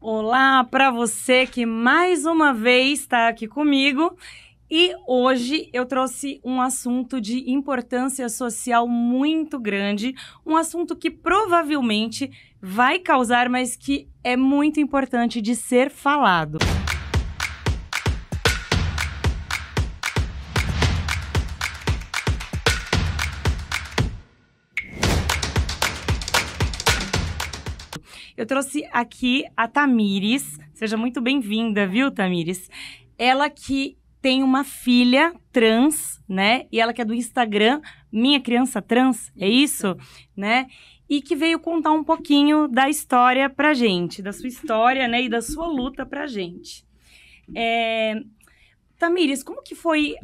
Olá para você que mais uma vez está aqui comigo. E hoje eu trouxe um assunto de importância social muito grande, um assunto que provavelmente vai causar, mas que é muito importante de ser falado. Eu trouxe aqui a Tamires. Seja muito bem-vinda, viu, Tamires? Ela que tem uma filha trans, né? E ela que é do Instagram Minha Criança Trans, é isso? Né? E que veio contar um pouquinho da história pra gente, da sua história, né? E da sua luta pra gente. É... Tamires, como que foi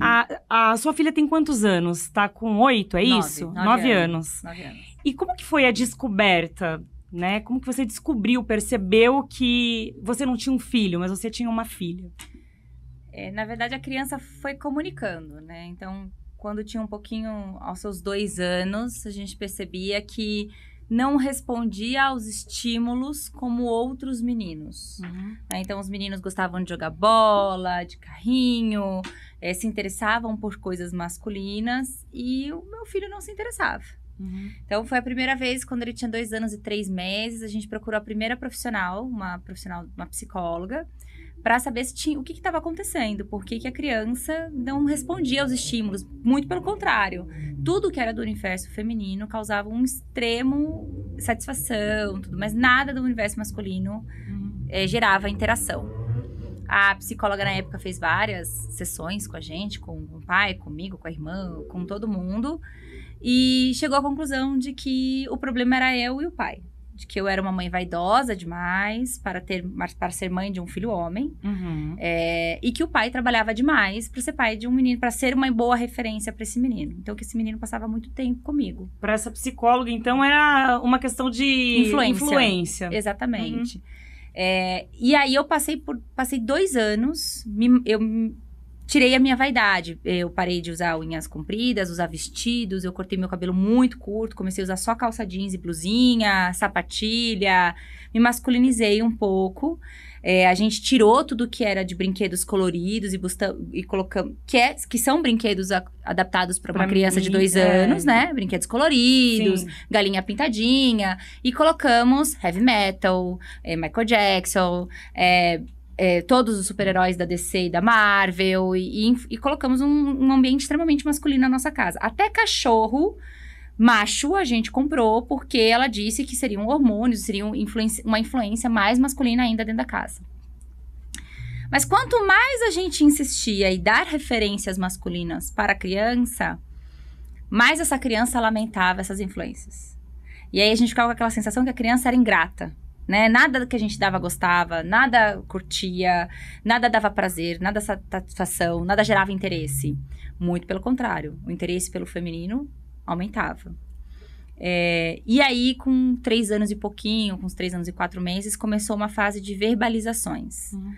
a, a, sua filha tem quantos anos? Tá com oito, é nove, isso? Nove, nove anos. anos. Nove anos. E como que foi a descoberta né? Como que você descobriu, percebeu que você não tinha um filho, mas você tinha uma filha? É, na verdade, a criança foi comunicando, né? Então, quando tinha um pouquinho, aos seus dois anos, a gente percebia que não respondia aos estímulos como outros meninos. Uhum. Né? Então, os meninos gostavam de jogar bola, de carrinho, é, se interessavam por coisas masculinas e o meu filho não se interessava. Uhum. Então, foi a primeira vez, quando ele tinha dois anos e três meses, a gente procurou a primeira profissional, uma profissional, uma psicóloga, para saber se tinha, o que estava acontecendo, por que, que a criança não respondia aos estímulos. Muito pelo contrário, tudo que era do universo feminino causava um extremo satisfação, tudo, mas nada do universo masculino uhum. é, gerava interação. A psicóloga na época fez várias sessões com a gente, com o pai, comigo, com a irmã, com todo mundo. E chegou à conclusão de que o problema era eu e o pai. De que eu era uma mãe vaidosa demais para ter para ser mãe de um filho homem. Uhum. É, e que o pai trabalhava demais para ser pai de um menino, para ser uma boa referência para esse menino. Então, que esse menino passava muito tempo comigo. Para essa psicóloga, então, era uma questão de influência. influência. Exatamente. Uhum. É, e aí eu passei por passei dois anos, me, eu tirei a minha vaidade. Eu parei de usar unhas compridas, usar vestidos, eu cortei meu cabelo muito curto, comecei a usar só calça jeans e blusinha, sapatilha, me masculinizei um pouco. É, a gente tirou tudo que era de brinquedos coloridos e, e colocamos. Que, é, que são brinquedos a, adaptados para uma criança mim, de dois é. anos, né? Brinquedos coloridos, Sim. galinha pintadinha. E colocamos heavy metal, é, Michael Jackson, é, é, todos os super-heróis da DC e da Marvel, e, e, e colocamos um, um, ambiente extremamente masculino na nossa casa. Até cachorro macho a gente comprou, porque ela disse que seriam hormônios, seriam uma influência mais masculina ainda dentro da casa. Mas quanto mais a gente insistia e dar referências masculinas para a criança, mais essa criança lamentava essas influências. E aí a gente ficava com aquela sensação que a criança era ingrata né? Nada que a gente dava gostava, nada curtia, nada dava prazer, nada satisfação, nada gerava interesse. Muito pelo contrário, o interesse pelo feminino aumentava. É, e aí, com três anos e pouquinho, com uns três anos e quatro meses, começou uma fase de verbalizações. Uhum.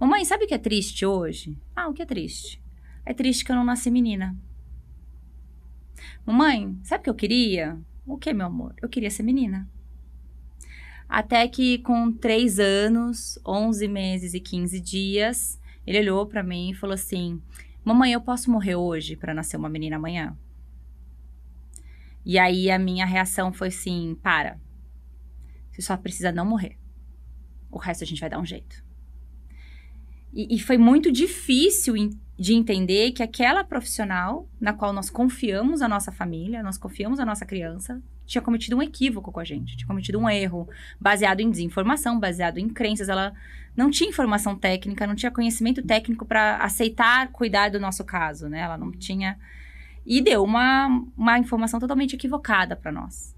Mamãe, sabe o que é triste hoje? Ah, o que é triste? É triste que eu não nasci menina. Mamãe, sabe o que eu queria? O que, meu amor? Eu queria ser menina. Até que com 3 anos, 11 meses e 15 dias, ele olhou para mim e falou assim: Mamãe, eu posso morrer hoje para nascer uma menina amanhã? E aí a minha reação foi assim: Para. Você só precisa não morrer. O resto a gente vai dar um jeito. E, e foi muito difícil de entender que aquela profissional na qual nós confiamos a nossa família, nós confiamos a nossa criança, tinha cometido um equívoco com a gente, tinha cometido um erro, baseado em desinformação, baseado em crenças. Ela não tinha informação técnica, não tinha conhecimento técnico para aceitar cuidar do nosso caso, né? Ela não tinha. E deu uma, uma informação totalmente equivocada para nós.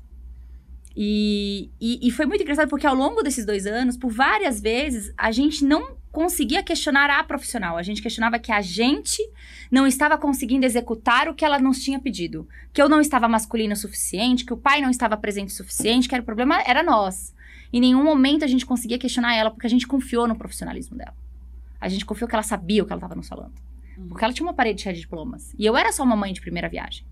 E, e, e foi muito engraçado porque ao longo desses dois anos, por várias vezes, a gente não conseguia questionar a profissional. A gente questionava que a gente não estava conseguindo executar o que ela nos tinha pedido. Que eu não estava masculina o suficiente, que o pai não estava presente o suficiente, que era o problema era nós. Em nenhum momento a gente conseguia questionar ela, porque a gente confiou no profissionalismo dela. A gente confiou que ela sabia o que ela estava nos falando. Hum. Porque ela tinha uma parede cheia de diplomas. E eu era só uma mãe de primeira viagem.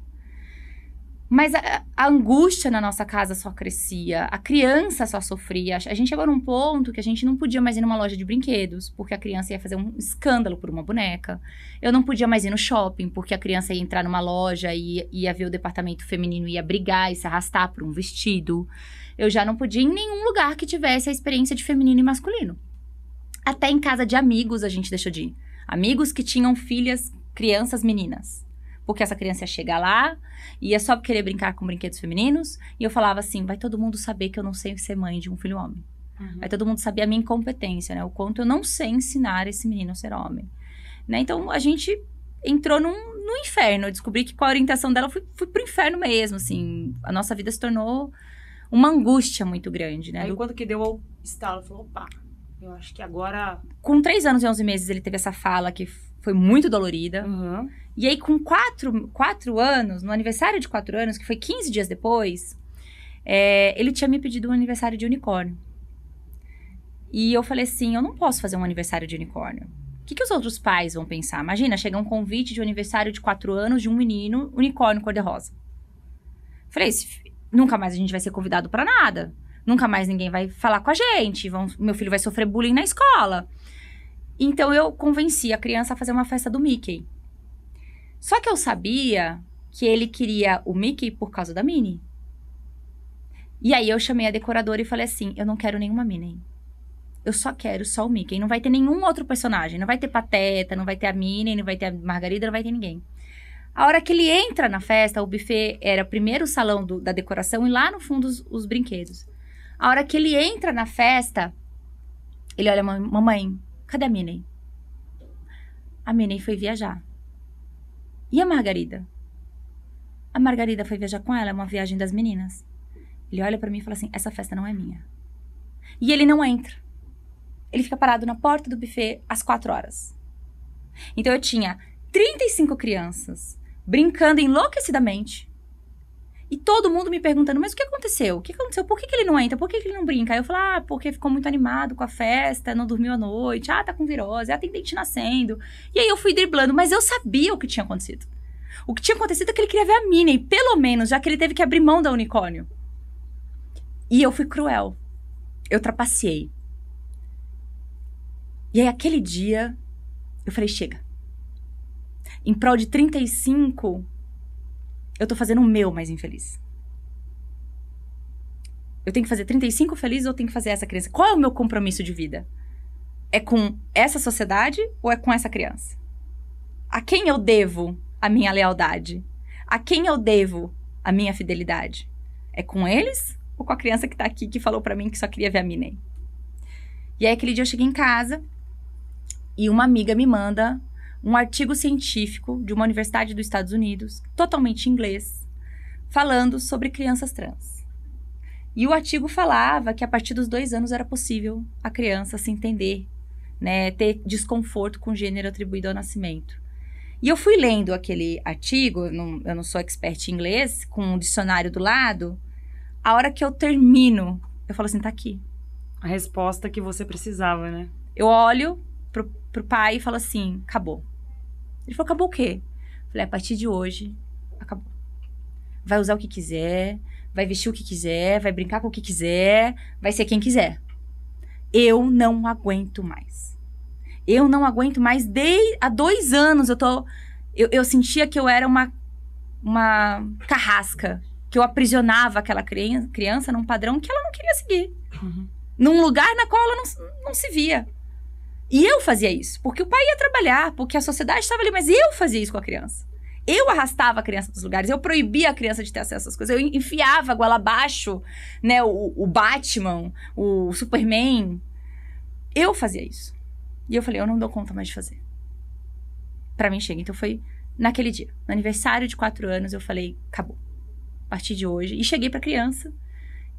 Mas a, a, angústia na nossa casa só crescia, a criança só sofria. A gente chegou num ponto que a gente não podia mais ir numa loja de brinquedos, porque a criança ia fazer um escândalo por uma boneca. Eu não podia mais ir no shopping, porque a criança ia entrar numa loja e ia ver o departamento feminino, ia brigar e se arrastar por um vestido. Eu já não podia ir em nenhum lugar que tivesse a experiência de feminino e masculino. Até em casa de amigos a gente deixou de ir. Amigos que tinham filhas, crianças, meninas porque essa criança ia chegar lá, é só querer brincar com brinquedos femininos, e eu falava assim, vai todo mundo saber que eu não sei ser mãe de um filho homem. Uhum. Vai todo mundo saber a minha incompetência, né? O quanto eu não sei ensinar esse menino a ser homem. Né? Então, a gente entrou num, num inferno. Eu descobri que com a orientação dela, fui, fui pro inferno mesmo, assim. A nossa vida se tornou uma angústia muito grande, né? Aí Do... quando que deu o estalo? Falou, opa, eu acho que agora... Com três anos e onze meses, ele teve essa fala que foi muito dolorida. Uhum. E aí, com quatro, quatro anos, no aniversário de quatro anos, que foi 15 dias depois, é, ele tinha me pedido um aniversário de unicórnio. E eu falei assim: eu não posso fazer um aniversário de unicórnio. O que, que os outros pais vão pensar? Imagina, chega um convite de um aniversário de quatro anos de um menino, unicórnio cor-de-rosa. Falei: nunca mais a gente vai ser convidado para nada. Nunca mais ninguém vai falar com a gente. Vão, meu filho vai sofrer bullying na escola. Então eu convenci a criança a fazer uma festa do Mickey. Só que eu sabia que ele queria o Mickey por causa da Minnie. E aí eu chamei a decoradora e falei assim: eu não quero nenhuma Minnie. Eu só quero só o Mickey. Não vai ter nenhum outro personagem. Não vai ter Pateta, não vai ter a Minnie, não vai ter a Margarida, não vai ter ninguém. A hora que ele entra na festa, o buffet era primeiro o salão do, da decoração e lá no fundo os, os, brinquedos. A hora que ele entra na festa, ele olha, mamãe, cadê a Minnie? A Minnie foi viajar. E a Margarida? A Margarida foi viajar com ela, é uma viagem das meninas. Ele olha para mim e fala assim: essa festa não é minha. E ele não entra. Ele fica parado na porta do buffet às quatro horas. Então eu tinha 35 crianças brincando enlouquecidamente e todo mundo me perguntando, mas o que aconteceu? O que aconteceu? Por que, que ele não entra? Por que, que ele não brinca? Aí eu falo, ah, porque ficou muito animado com a festa, não dormiu à noite, ah, tá com virose, ah, tem dente nascendo. E aí eu fui driblando, mas eu sabia o que tinha acontecido. O que tinha acontecido é que ele queria ver a Minnie, pelo menos, já que ele teve que abrir mão da unicórnio. E eu fui cruel. Eu trapaceei. E aí, aquele dia, eu falei: chega. Em prol de 35 eu tô fazendo o meu mais infeliz. Eu tenho que fazer 35 felizes ou tenho que fazer essa criança? Qual é o meu compromisso de vida? É com essa sociedade ou é com essa criança? A quem eu devo a minha lealdade? A quem eu devo a minha fidelidade? É com eles ou com a criança que tá aqui que falou para mim que só queria ver a Minnie? E aí aquele dia eu cheguei em casa e uma amiga me manda um artigo científico de uma universidade dos Estados Unidos, totalmente em inglês, falando sobre crianças trans. E o artigo falava que a partir dos dois anos era possível a criança se entender, né, ter desconforto com o gênero atribuído ao nascimento. E eu fui lendo aquele artigo, não, eu não sou expert em inglês, com um dicionário do lado. A hora que eu termino, eu falo assim: tá aqui. A resposta que você precisava, né? Eu olho pro pai e fala assim: acabou. Ele falou: acabou o quê? falei: a partir de hoje, acabou. Vai usar o que quiser, vai vestir o que quiser, vai brincar com o que quiser, vai ser quem quiser. Eu não aguento mais. Eu não aguento mais. desde Há dois anos eu tô. Eu, eu sentia que eu era uma, uma carrasca, que eu aprisionava aquela criança, criança num padrão que ela não queria seguir. Uhum. Num lugar na qual ela não, não se via. E eu fazia isso, porque o pai ia trabalhar, porque a sociedade estava ali, mas eu fazia isso com a criança. Eu arrastava a criança dos lugares, eu proibia a criança de ter acesso às coisas, eu enfiava goela abaixo, né, o, o Batman, o Superman. Eu fazia isso. E eu falei, eu não dou conta mais de fazer. Para mim chega. Então foi naquele dia, no aniversário de quatro anos, eu falei, acabou. A partir de hoje. E cheguei pra criança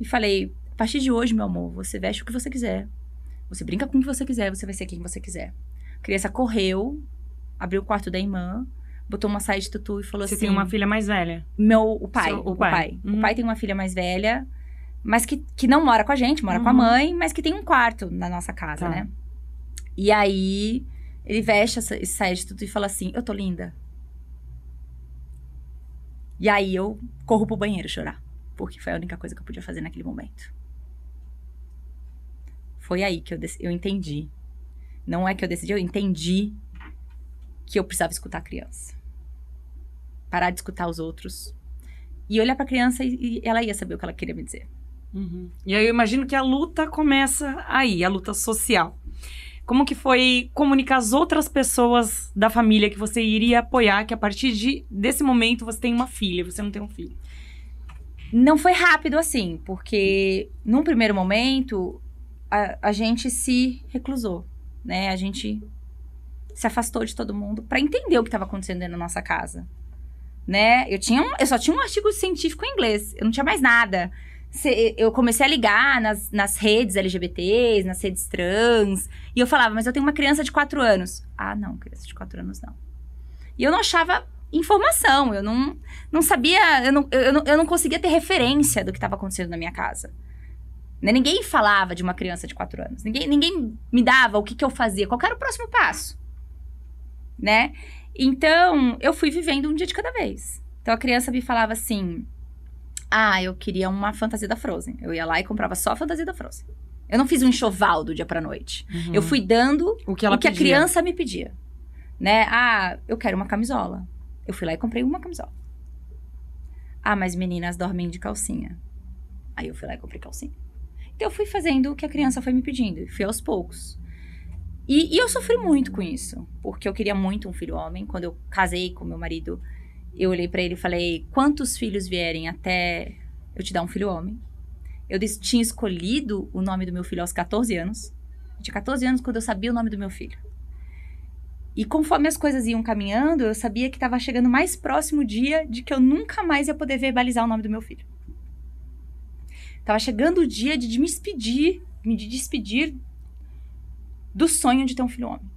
e falei, a partir de hoje, meu amor, você veste o que você quiser. Você brinca com o que você quiser, você vai ser quem você quiser. A criança correu, abriu o quarto da irmã, botou uma saia de tutu e falou você assim... Você tem uma filha mais velha? Meu, o pai. Seu, o, o pai. pai. Uhum. O hum. pai tem uma filha mais velha, mas que, que não mora com a gente, mora uhum. com a uhum. mãe, mas que tem um quarto na nossa casa, tá. né? E aí, ele veste essa, saia de tutu e fala assim, eu tô linda. E aí, eu corro pro banheiro chorar. Porque foi a única coisa que eu podia fazer naquele momento. Foi aí que eu, eu entendi. Não é que eu decidi, eu entendi que eu precisava escutar a criança. Parar de escutar os outros. E olhar para a criança e, ela ia saber o que ela queria me dizer. Uhum. E aí eu imagino que a luta começa aí, a luta social. Como que foi comunicar às outras pessoas da família que você iria apoiar, que a partir de, desse momento você tem uma filha, você não tem um filho? Não foi rápido assim, porque num primeiro momento a, a gente se reclusou, né? A gente se afastou de todo mundo para entender o que estava acontecendo dentro da nossa casa, né? Eu tinha um, eu só tinha um artigo científico em inglês, eu não tinha mais nada. eu comecei a ligar nas, nas redes LGBTs, nas redes trans, e eu falava, mas eu tenho uma criança de quatro anos. Ah, não, criança de quatro anos não. E eu não achava informação, eu não, não sabia, eu não, eu não, eu não conseguia ter referência do que estava acontecendo na minha casa. Né? Ninguém falava de uma criança de 4 anos. Ninguém, ninguém me dava o que, que eu fazia, qual era o próximo passo. Né? Então, eu fui vivendo um dia de cada vez. Então, a criança me falava assim: Ah, eu queria uma fantasia da Frozen. Eu ia lá e comprava só a fantasia da Frozen. Eu não fiz um enxoval do dia pra noite. Uhum. Eu fui dando o que, ela o que a criança me pedia. Né? Ah, eu quero uma camisola. Eu fui lá e comprei uma camisola. Ah, mas meninas dormem de calcinha. Aí eu fui lá e comprei calcinha. Então eu fui fazendo o que a criança foi me pedindo, fui aos poucos. E, e eu sofri muito com isso, porque eu queria muito um filho homem. Quando eu casei com meu marido, eu olhei para ele e falei: quantos filhos vierem até eu te dar um filho homem? Eu tinha escolhido o nome do meu filho aos 14 anos. Eu tinha 14 anos quando eu sabia o nome do meu filho. E conforme as coisas iam caminhando, eu sabia que estava chegando mais próximo o dia de que eu nunca mais ia poder verbalizar o nome do meu filho. Tava chegando o dia de me despedir, me despedir do sonho de ter um filho homem.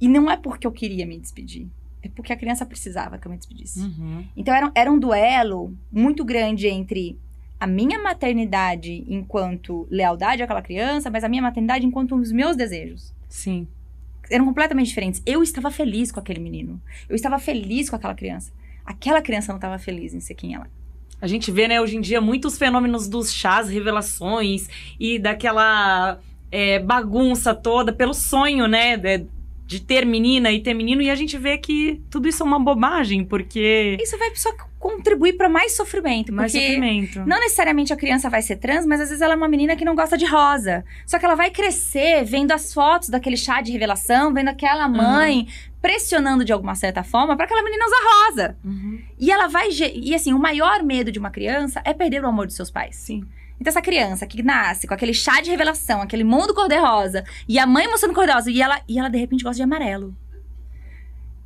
E não é porque eu queria me despedir. É porque a criança precisava que eu me despedisse. Uhum. Então era, era um duelo muito grande entre a minha maternidade enquanto lealdade àquela criança, mas a minha maternidade enquanto os meus desejos. Sim. Eram completamente diferentes. Eu estava feliz com aquele menino. Eu estava feliz com aquela criança. Aquela criança não estava feliz em ser quem ela é. A gente vê, né, hoje em dia, muitos fenômenos dos chás, revelações e daquela é, bagunça toda pelo sonho, né? De, de, ter menina e ter menino, e a gente vê que tudo isso é uma bobagem, porque. Isso vai só contribuir para mais sofrimento. Mais sofrimento. Não necessariamente a criança vai ser trans, mas às vezes ela é uma menina que não gosta de rosa. Só que ela vai crescer vendo as fotos daquele chá de revelação, vendo aquela uhum. mãe uhum pressionando de alguma certa forma para aquela menina usar rosa. Uhum. E ela vai. E assim, o maior medo de uma criança é perder o amor dos seus pais. Sim. Então, essa criança que nasce com aquele chá de revelação, aquele mundo cor-de-rosa, e a mãe mostrando cor-de-rosa, e ela, e ela de repente gosta de amarelo.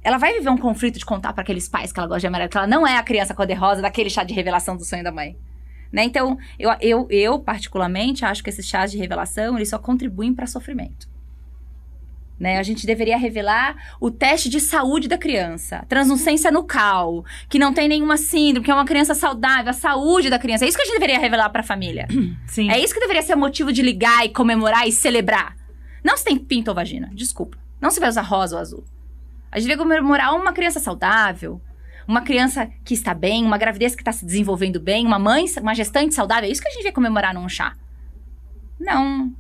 Ela vai viver um conflito de contar para aqueles pais que ela gosta de amarelo, que ela não é a criança cor-de-rosa daquele chá de revelação do sonho da mãe. Né? Então, eu, eu, eu, particularmente, acho que esses chás de revelação, eles só contribuem para sofrimento. Né? A gente deveria revelar o teste de saúde da criança, translucência nucal, que não tem nenhuma síndrome, que é uma criança saudável, a saúde da criança. É isso que a gente deveria revelar para a família. Sim. É isso que deveria ser o motivo de ligar e comemorar e celebrar. Não se tem pinto ou vagina, desculpa. Não se vai usar rosa ou azul. A gente deveria comemorar uma criança saudável, uma criança que está bem, uma gravidez que está se desenvolvendo bem, uma mãe, uma gestante saudável. É isso que a gente deveria comemorar num chá. Não,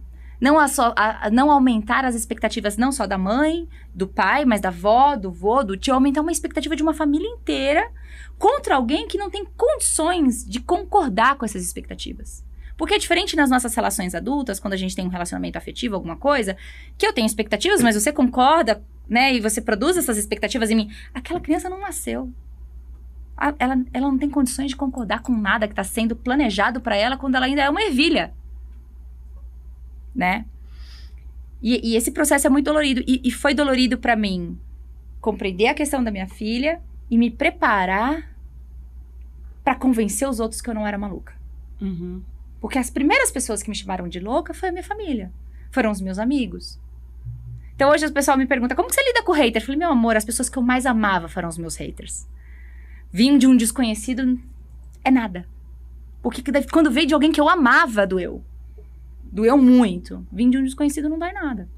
não, a só, a, não aumentar as expectativas não só da mãe, do pai, mas da avó, do vô, do tio, aumentar uma expectativa de uma família inteira contra alguém que não tem condições de concordar com essas expectativas. Porque é diferente nas nossas relações adultas, quando a gente tem um relacionamento afetivo, alguma coisa, que eu tenho expectativas, mas você concorda, né? E você produz essas expectativas em mim. Aquela criança não nasceu. Ela, ela não tem condições de concordar com nada que está sendo planejado para ela quando ela ainda é uma ervilha né? E, e esse processo é muito dolorido. E, e foi dolorido para mim compreender a questão da minha filha e me preparar para convencer os outros que eu não era maluca. Uhum. Porque as primeiras pessoas que me chamaram de louca foi a minha família, foram os meus amigos. Então hoje o pessoal me pergunta como você lida com o hater? Eu falei, meu amor, as pessoas que eu mais amava foram os meus haters. Vim de um desconhecido é nada. Porque quando veio de alguém que eu amava, doeu doeu muito. Vim de um desconhecido não dói nada.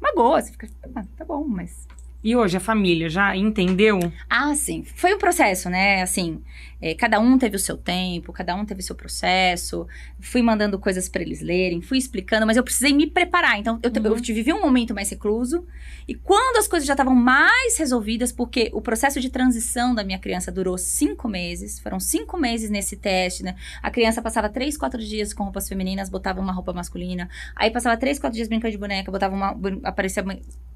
Magoa, você fica, ah, tá bom, mas. E hoje a família já entendeu? Ah, sim. Foi um processo, né? Assim, é, cada um teve o seu tempo, cada um teve o seu processo. Fui mandando coisas para eles lerem, fui explicando, mas eu precisei me preparar. Então, eu, uhum. eu vivi um momento mais recluso. E quando as coisas já estavam mais resolvidas, porque o processo de transição da minha criança durou cinco meses, foram cinco meses nesse teste, né? A criança passava três, quatro dias com roupas femininas, botava uma roupa masculina. Aí passava três, quatro dias brincando de boneca, botava uma. aparecia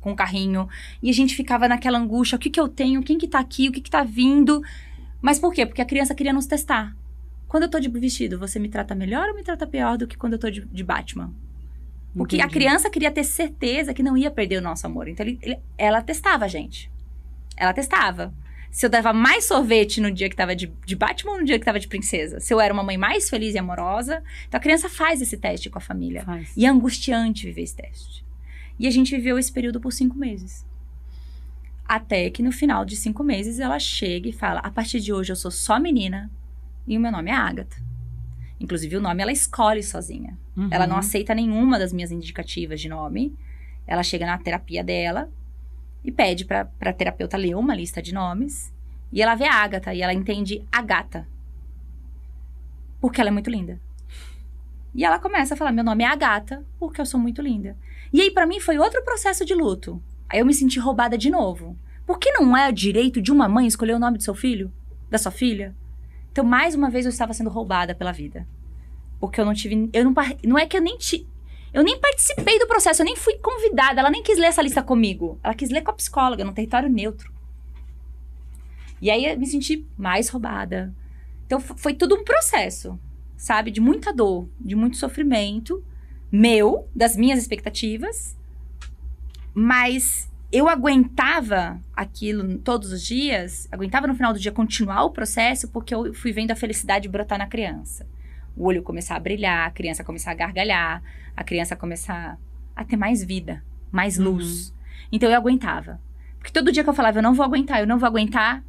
com um carrinho. E a gente ficava naquela angústia: o que que eu tenho? Quem que tá aqui? O que que tá vindo? Mas por quê? Porque a criança queria nos testar. Quando eu tô de vestido, você me trata melhor ou me trata pior do que quando eu tô de, de Batman? Porque Entendi. a criança queria ter certeza que não ia perder o nosso amor. Então, ele, ele, ela testava a gente. Ela testava. Se eu dava mais sorvete no dia que tava de, de Batman ou no dia que tava de princesa. Se eu era uma mãe mais feliz e amorosa. Então, a criança faz esse teste com a família. Faz. E é angustiante viver esse teste. E a gente viveu esse período por cinco meses. Até que no final de cinco meses ela chega e fala: a partir de hoje eu sou só menina e o meu nome é Agatha. Inclusive, o nome ela escolhe sozinha. Uhum. Ela não aceita nenhuma das minhas indicativas de nome. Ela chega na terapia dela e pede pra, pra terapeuta ler uma lista de nomes. E ela vê a Agatha e ela entende a gata. Porque ela é muito linda. E ela começa a falar: meu nome é Agatha porque eu sou muito linda. E aí, para mim, foi outro processo de luto. Aí eu me senti roubada de novo. Por que não é direito de uma mãe escolher o nome do seu filho? Da sua filha? Então, mais uma vez, eu estava sendo roubada pela vida. Porque eu não tive. Eu não, não é que eu nem ti, Eu nem participei do processo, eu nem fui convidada. Ela nem quis ler essa lista comigo. Ela quis ler com a psicóloga, num território neutro. E aí eu me senti mais roubada. Então foi tudo um processo, sabe? De muita dor, de muito sofrimento meu, das minhas expectativas, mas eu aguentava aquilo todos os dias, aguentava no final do dia continuar o processo, porque eu fui vendo a felicidade brotar na criança. O olho começar a brilhar, a criança começar a gargalhar, a criança começar a ter mais vida, mais uhum. luz. Uhum. Então eu aguentava. Porque todo dia que eu falava, eu não vou aguentar, eu não vou aguentar,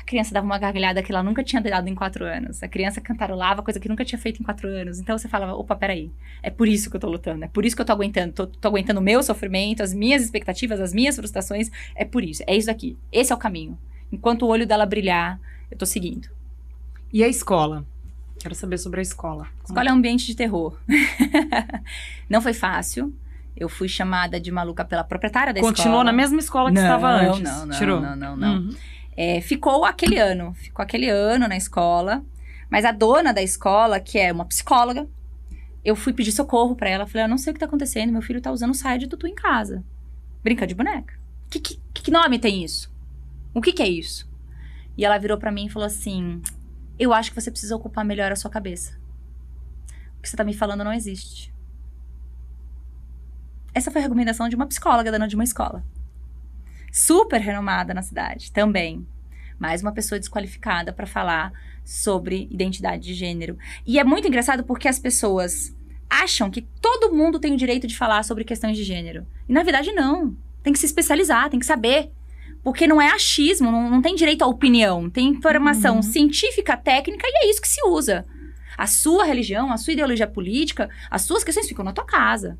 a criança dava uma gargalhada que ela nunca tinha dado em quatro anos. A criança cantarolava coisa que nunca tinha feito em quatro anos. Então você falava, opa, peraí, é por isso que eu tô lutando, é por isso que eu tô aguentando, tô, tô aguentando o meu sofrimento, as minhas expectativas, as minhas frustrações, é por isso, é isso aqui, esse é o caminho. Enquanto o olho dela brilhar, eu tô seguindo. E a escola? Quero saber sobre a escola. a Escola é um ambiente de terror. Não foi fácil. Eu fui chamada de maluca pela proprietária da Continuou escola. Continuou na mesma escola que não, estava antes. Não, não, Tirou. não, não, não. Uhum. É, ficou aquele ano, ficou aquele ano na escola. Mas a dona da escola, que é uma psicóloga, eu fui pedir socorro para ela. Falei, eu não sei o que tá acontecendo, meu filho tá usando saia de tutu em casa. Brinca de boneca. Que, que, que nome tem isso? O que, que é isso? E ela virou para mim e falou assim: Eu acho que você precisa ocupar melhor a sua cabeça. O que você tá me falando não existe. Essa foi a recomendação de uma psicóloga dona de uma escola super renomada na cidade também. Mais uma pessoa desqualificada para falar sobre identidade de gênero. E é muito engraçado porque as pessoas acham que todo mundo tem o direito de falar sobre questões de gênero. E na verdade, não. Tem que se especializar, tem que saber. Porque não é achismo, não, não tem direito à opinião. Tem informação uhum. científica, técnica e é isso que se usa. A sua religião, a sua ideologia política, as suas questões ficam na tua casa.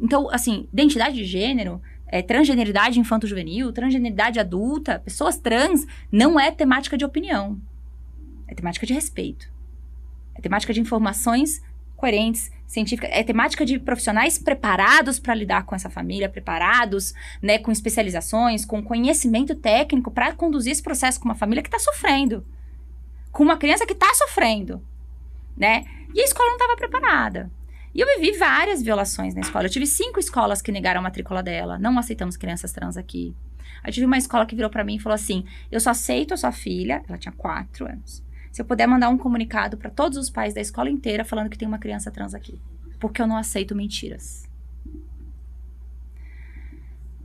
Então, assim, identidade de gênero é, transgeneridade infanto-juvenil, transgeneridade adulta, pessoas trans, não é temática de opinião. É temática de respeito. É temática de informações coerentes, científicas. É temática de profissionais preparados para lidar com essa família, preparados, né, com especializações, com conhecimento técnico para conduzir esse processo com uma família que está sofrendo, com uma criança que está sofrendo, né? E a escola não estava preparada. E eu vivi várias violações na escola. Eu tive cinco escolas que negaram a matrícula dela. Não aceitamos crianças trans aqui. Aí tive uma escola que virou para mim e falou assim: eu só aceito a sua filha, ela tinha quatro anos. Se eu puder mandar um comunicado para todos os pais da escola inteira falando que tem uma criança trans aqui. Porque eu não aceito mentiras.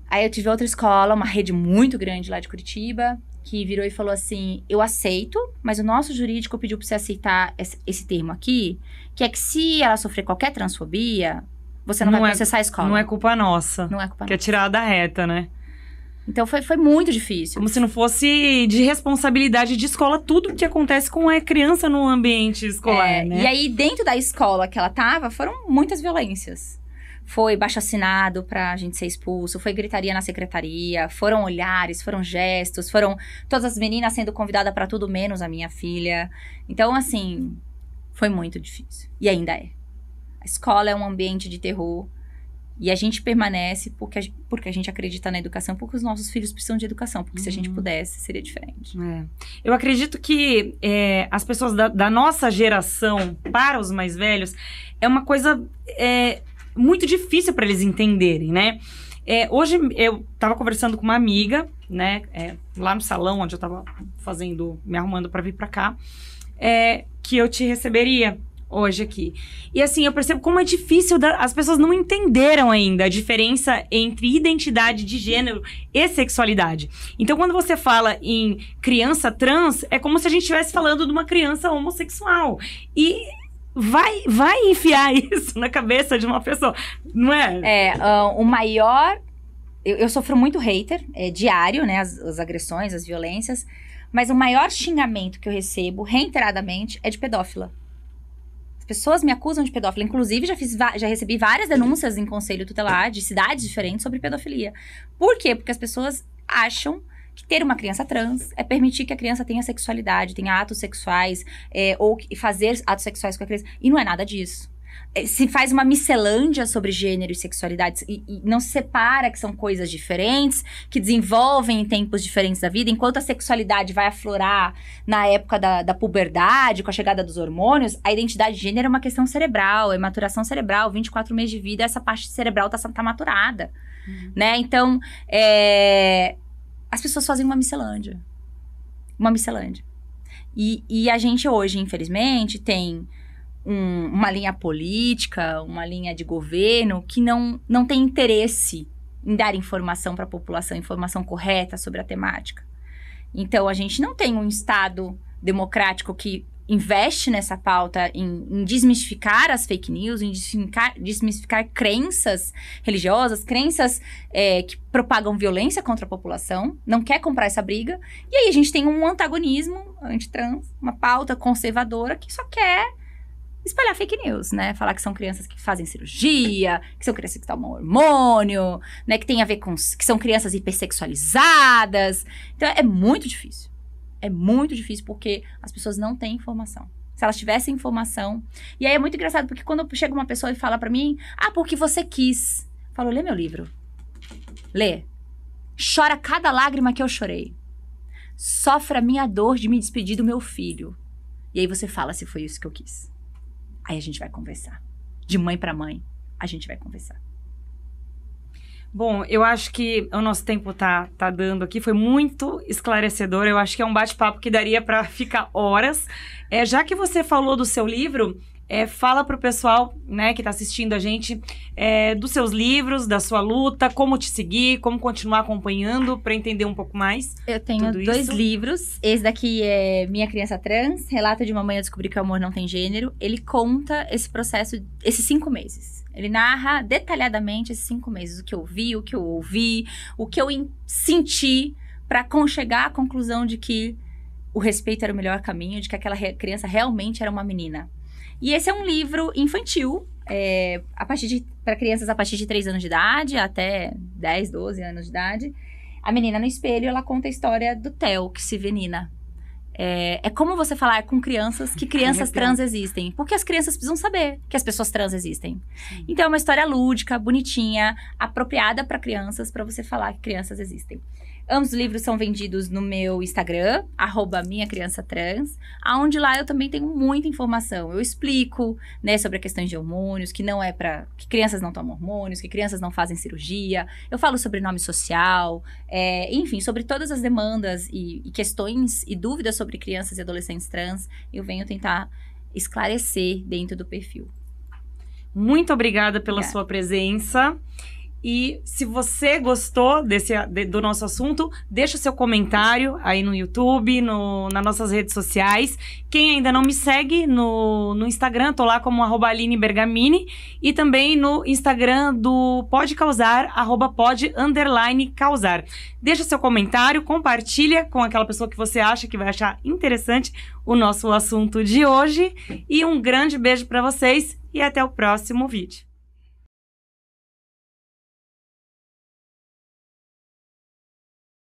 Aí eu tive outra escola, uma rede muito grande lá de Curitiba, que virou e falou assim: eu aceito, mas o nosso jurídico pediu para você aceitar esse, esse, termo aqui, que é que se ela sofrer qualquer transfobia, você não, não vai é processar a escola. Não é culpa nossa. Não é culpa que é nossa. é tirada da reta, né? Então foi, foi muito difícil. Como se não fosse de responsabilidade de escola tudo que acontece com a criança no ambiente escolar, é, né? E aí, dentro da escola que ela tava, foram muitas violências. Foi baixo assinado a gente ser expulso, foi gritaria na secretaria, foram olhares, foram gestos, foram todas as meninas sendo convidadas para tudo menos a minha filha. Então, assim, foi muito difícil. E ainda é. A escola é um ambiente de terror. E a gente permanece porque a, porque a gente acredita na educação, porque os nossos filhos precisam de educação, porque uhum. se a gente uhum. pudesse, seria diferente. É. Eu acredito que é, as pessoas da, da, nossa geração para os mais velhos é uma coisa. É, muito difícil para eles entenderem, né? É, hoje eu estava conversando com uma amiga, né, é, lá no salão onde eu estava fazendo, me arrumando para vir para cá, é, que eu te receberia hoje aqui. E assim, eu percebo como é difícil, da... as pessoas não entenderam ainda a diferença entre identidade de gênero e sexualidade. Então, quando você fala em criança trans, é como se a gente estivesse falando de uma criança homossexual. E vai, vai enfiar isso na cabeça de uma pessoa, não é? É, uh, o maior. Eu, eu, sofro muito hater, é diário, né? As, as, agressões, as violências. Mas o maior xingamento que eu recebo reiteradamente é de pedófila. As pessoas me acusam de pedófila. Inclusive, já, fiz, já recebi várias denúncias em conselho tutelar de cidades diferentes sobre pedofilia. Por quê? Porque as pessoas acham que ter uma criança trans é permitir que a criança tenha sexualidade, tenha atos sexuais, é, ou fazer atos sexuais com a criança. E não é nada disso é, se faz uma miscelândia sobre gênero e sexualidade e, e, não se separa que são coisas diferentes, que desenvolvem em tempos diferentes da vida, enquanto a sexualidade vai aflorar na época da, da puberdade, com a chegada dos hormônios, a identidade de gênero é uma questão cerebral, é maturação cerebral, 24 meses de vida, essa parte cerebral está tá maturada, uhum. né? Então, é, as pessoas fazem uma miscelândia. Uma miscelândia. E, e a gente hoje, infelizmente, tem um, uma linha política, uma linha de governo que não, não tem interesse em dar informação para a população, informação correta sobre a temática. Então, a gente não tem um Estado democrático que investe nessa pauta em, em, desmistificar as fake news, em desmistificar, desmistificar crenças religiosas, crenças é, que propagam violência contra a população, não quer comprar essa briga. E aí a gente tem um antagonismo antitrans, uma pauta conservadora que só quer espalhar fake news, né? Falar que são crianças que fazem cirurgia, que são crianças que tomam hormônio, né? Que tem a ver com... que são crianças hipersexualizadas. Então, é muito difícil. É muito difícil porque as pessoas não têm informação. Se elas tivessem informação. E aí é muito engraçado porque quando chega uma pessoa e fala para mim: Ah, porque você quis. Eu falo: Lê meu livro. Lê. Chora cada lágrima que eu chorei. Sofre a minha dor de me despedir do meu filho. E aí você fala se foi isso que eu quis. Aí a gente vai conversar. De mãe para mãe, a gente vai conversar. Bom, eu acho que o nosso tempo tá, tá dando aqui, foi muito esclarecedor. Eu acho que é um bate-papo que daria para ficar horas. É, já que você falou do seu livro, é, fala para o pessoal né, que está assistindo a gente é, dos seus livros, da sua luta, como te seguir, como continuar acompanhando para entender um pouco mais. Eu tenho dois isso. livros. Esse daqui é Minha Criança Trans, Relato de uma Mãe a Descobrir que o Amor Não Tem Gênero. Ele conta esse processo, esses cinco meses. Ele narra detalhadamente esses cinco meses, o que eu vi, o que eu ouvi, o que eu senti, para chegar à conclusão de que o respeito era o melhor caminho, de que aquela re criança realmente era uma menina. E esse é um livro infantil, é, a partir de para crianças a partir de 3 anos de idade até 10, 12 anos de idade. A menina no espelho, ela conta a história do Theo, que se venina. É, é, como você falar é com crianças que crianças trans existem. Porque as crianças precisam saber que as pessoas trans existem. Então é uma história lúdica, bonitinha, apropriada para crianças, para você falar que crianças existem. Ambos os livros são vendidos no meu Instagram, arroba Minha Criança Trans, onde lá eu também tenho muita informação. Eu explico, né, sobre a questão de hormônios, que não é para que crianças não tomam hormônios, que crianças não fazem cirurgia. Eu falo sobre nome social, é, enfim, sobre todas as demandas e, e questões e dúvidas sobre crianças e adolescentes trans. Eu venho tentar esclarecer dentro do perfil. Muito obrigada pela obrigada. sua presença. E se você gostou desse, de, do nosso assunto, deixa seu comentário aí no YouTube, no, nas nossas redes sociais. Quem ainda não me segue no, no Instagram, tô lá como arroba Aline Bergamini. E também no Instagram do Pode Causar, arroba pode underline causar. Deixa seu comentário, compartilha com aquela pessoa que você acha que vai achar interessante o nosso assunto de hoje. E um grande beijo para vocês e até o próximo vídeo.